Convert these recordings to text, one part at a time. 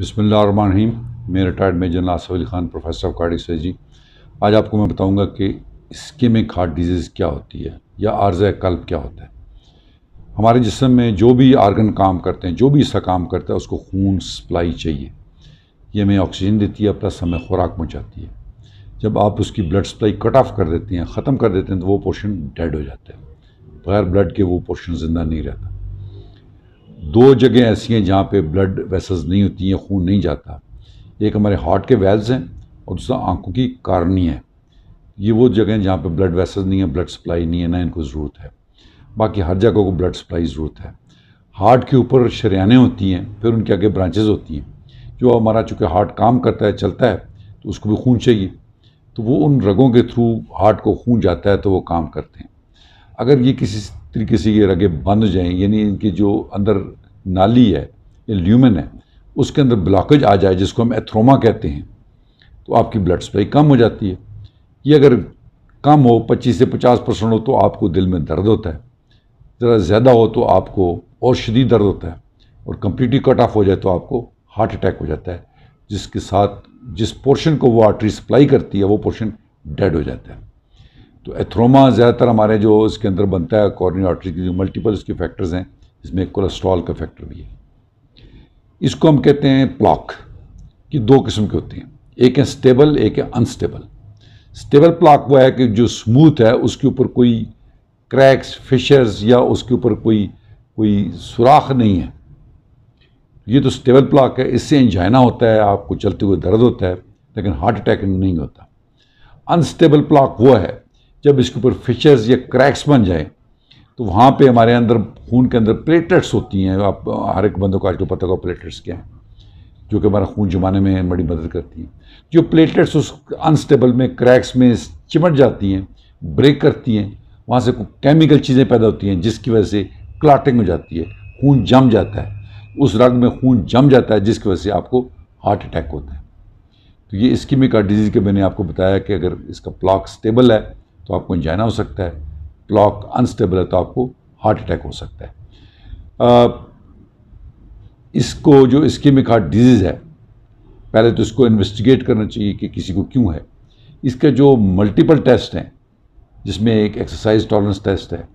बसमीम मैं retired major Nasaf Ali Khan professor of surgery आज आपको मैं बताऊंगा कि स्कीमिक हार्ट डिजीज़ क्या होती है या आर्ज कल्ब क्या होता है हमारे जिसम में जो भी आर्गन काम करते हैं जो भी हिस्सा काम करता है उसको खून सप्लाई चाहिए ये हमें ऑक्सीजन देती है प्लस हमें खुराक पहुँचाती है जब आप उसकी ब्लड सप्लाई कट ऑफ कर देते हैं ख़त्म कर देते हैं तो वो पोर्शन डेड हो जाता है बगैर ब्लड के वो पोर्शन ज़िंदा नहीं रहता दो जगह ऐसी हैं जहाँ पे ब्लड वेसल्स नहीं होती हैं खून नहीं जाता एक हमारे हार्ट के वेल्स हैं और दूसरा आंखों की कारनी है ये वो जगह हैं जहाँ पे ब्लड वेसल्स नहीं है ब्लड सप्लाई नहीं है ना इनको ज़रूरत है बाकी हर जगह को ब्लड सप्लाई ज़रूरत है हार्ट के ऊपर शरियाने होती हैं फिर उनके आगे ब्रांचेज़ होती हैं जो हमारा चूँकि हार्ट काम करता है चलता है तो उसको भी खून चाहिए तो वो उन रगों के थ्रू हार्ट को खून जाता है तो वो काम करते हैं अगर ये किसी तरीके से ये रगे बन जाएं यानी इनकी जो अंदर नाली है ये ल्यूमन है उसके अंदर ब्लॉकेज आ जाए जिसको हम एथ्रोमा कहते हैं तो आपकी ब्लड सप्लाई कम हो जाती है ये अगर कम हो 25 से 50 परसेंट हो तो आपको दिल में दर्द होता है ज़रा ज़्यादा हो तो आपको और शदीद दर्द होता है और कम्प्लीटली कट ऑफ हो जाए तो आपको हार्ट अटैक हो जाता है जिसके साथ जिस पोर्शन को वो आर्टरी सप्लाई करती है वो पोर्शन डेड हो जाता है तो एथ्रोमा ज़्यादातर हमारे जो इसके अंदर बनता है कॉर्नियो आर्टरी की जो मल्टीपल इसके फैक्टर्स हैं इसमें कोलेस्ट्रॉल का फैक्टर भी है इसको हम कहते हैं प्लॉक कि दो किस्म के होते हैं एक है स्टेबल एक है अनस्टेबल स्टेबल प्लॉक वो है कि जो स्मूथ है उसके ऊपर कोई क्रैक्स फिशर्स या उसके ऊपर कोई कोई सुराख नहीं है ये तो स्टेबल प्लाक है इससे इंजाइना होता है आपको चलते हुए दर्द होता है लेकिन हार्ट अटैक नहीं होता अनस्टेबल प्लॉक वो है जब इसके ऊपर फिशर्स या क्रैक्स बन जाए तो वहाँ पे हमारे अंदर खून के अंदर प्लेटलेट्स होती हैं आप हर एक बंदों को तो पता होगा प्लेटलेट्स क्या हैं जो कि हमारा खून जमाने में बड़ी मदद करती हैं जो प्लेटलेट्स उस अनस्टेबल में क्रैक्स में चिमट जाती हैं ब्रेक करती हैं वहाँ से केमिकल चीज़ें पैदा होती हैं जिसकी वजह से क्लाटिंग हो जाती है खून जम जाता है उस रग में खून जम जाता है जिसकी वजह से आपको हार्ट अटैक होता है तो ये स्कीमिक डिजीज़ के मैंने आपको बताया कि अगर इसका प्लाक स्टेबल है तो आपको इंजाइना हो सकता है ब्लॉक अनस्टेबल है तो आपको हार्ट अटैक हो सकता है आ, इसको जो स्कीमिक हार्ट डिजीज़ है पहले तो इसको इन्वेस्टिगेट करना चाहिए कि किसी को क्यों है इसके जो मल्टीपल टेस्ट हैं जिसमें एक एक्सरसाइज टॉलरेंस टेस्ट है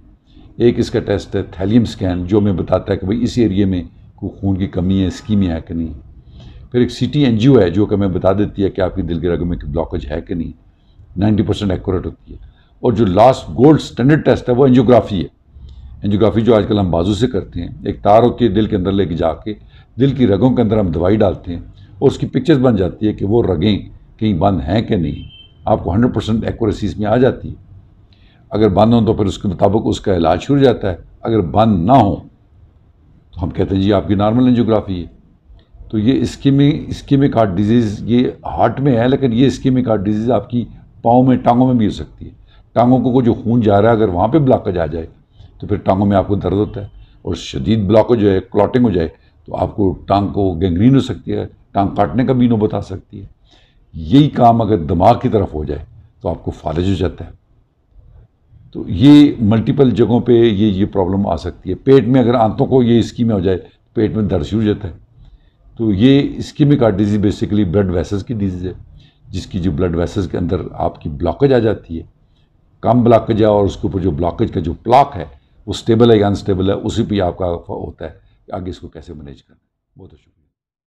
एक इसका टेस्ट है थैलियम स्कैन जो हमें बताता है कि भाई इस एरिए में कोई खून की कमी है स्कीमिया है कि नहीं फिर एक सी एनजीओ है जो कि हमें बता देती है कि आपकी दिल के रगों में ब्लॉकेज है कि नहीं 90 परसेंट एक्यूरेट होती है और जो लास्ट गोल्ड स्टैंडर्ड टेस्ट है वो एंजियोग्राफी है एंजियोग्राफी जो आजकल हम बाजू से करते हैं एक तार होती है दिल के अंदर लेके जाके दिल की रगों के अंदर हम दवाई डालते हैं और उसकी पिक्चर्स बन जाती है कि वो रगें कहीं बंद हैं कि नहीं आपको हंड्रेड परसेंट एकोरेसी इसमें आ जाती है अगर बंद हों तो फिर उसके मुताबिक उसका इलाज शुरू जाता है अगर बंद ना हो तो हम कहते हैं जी आपकी नॉर्मल एंजियोग्राफी है तो ये इस्कीमिक इस्कीमिक हार्ट डिजीज़ ये हार्ट में है लेकिन ये इस्कीमिक हार्ट डिजीज़ आपकी पाँव में टांगों में भी हो सकती है टांगों को जो खून जा रहा है अगर वहाँ पर ब्लॉकेज आ जाए तो फिर टांगों में आपको दर्द होता है और शदीद ब्लॉकेज जाए क्लॉटिंग हो जाए तो आपको टांग को गैंग्रीन हो सकती है टांग काटने का भी नौबत आ सकती है यही काम अगर दिमाग की तरफ हो जाए तो आपको फालिज हो जाता है तो ये मल्टीपल जगहों पे ये ये प्रॉब्लम आ सकती है पेट में अगर आंतों को ये स्कीमें हो जाए तो पेट में दर्द शुरू हो जाता है तो ये ischemic heart disease basically blood वैसेज की डिजीज़ है जिसकी जो ब्लड वैसेज के अंदर आपकी ब्लॉकेज आ जाती है कम ब्लॉकेज है और उसके ऊपर जो ब्लॉकेज का जो प्लॉक है वो स्टेबल है या अनस्टेबल है उसी पर आपका होता है कि आगे इसको कैसे मैनेज करना बहुत शुक्रिया